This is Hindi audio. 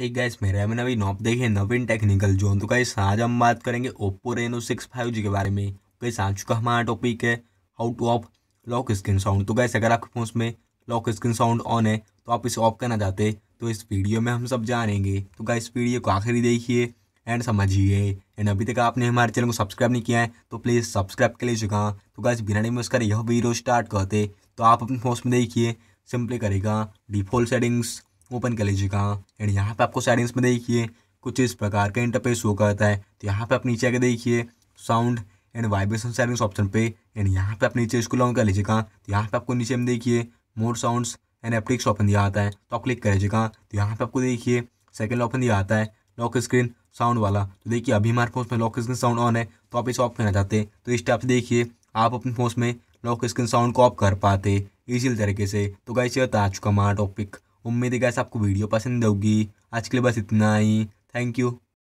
एक गैस मेरा है मैंने अभी नॉप देखे नवीन टेक्निकल जोन तो कहीं आज हम बात करेंगे Oppo Reno six five G के बारे में गैस आ चुका हमारा टॉपिक है how to off lock screen sound तो गैस अगर आपके फोन में लॉक स्क्रीन साउंड ऑन है तो आप इसे ऑफ करना चाहते तो इस वीडियो में हम सब जानेंगे तो इस वीडियो को आखिरी देखिए एंड समझिए एंड अभी तक आपने हमारे चैनल को सब्सक्राइब नहीं किया है तो प्लीज़ सब्सक्राइब कर ली चुका तो गैस बिना में उसका यह वीडियो स्टार्ट करते तो आप अपने फोन में देखिए सिंपली करेगा डिफॉल्ट सेटिंग्स ओपन कर लीजिएगा एंड यहाँ पे आपको सेटिंग्स में देखिए कुछ इस प्रकार का इंटरफेस शो करता है तो यहाँ पे आप नीचे आगे देखिए sound and vibration settings option पे एंड यहाँ पे आप नीचे इसको लॉन्ग कर लीजिएगा तो यहाँ पे आपको नीचे में देखिए more sounds and haptics option दिया आता है तो आप क्लिक कर लीजिएगा तो यहाँ पे आपको देखिए सेकेंड ऑप्शन दिया आता है लॉक स्क्रीन साउंड वाला तो देखिए अभी हमारे फोन में लॉक स्क्रीन साउंड ऑन है तो आप इसे ऑफ करना चाहते हैं तो इस टाइप से देखिए आप अपने फोन में लॉक स्क्रीन साउंड को ऑफ कर पाते इसी तरीके से तो गाइस ये था आज का हमारा टॉपिक उम्मीद है गैस आपको वीडियो पसंद होगी आज के लिए बस इतना ही थैंक यू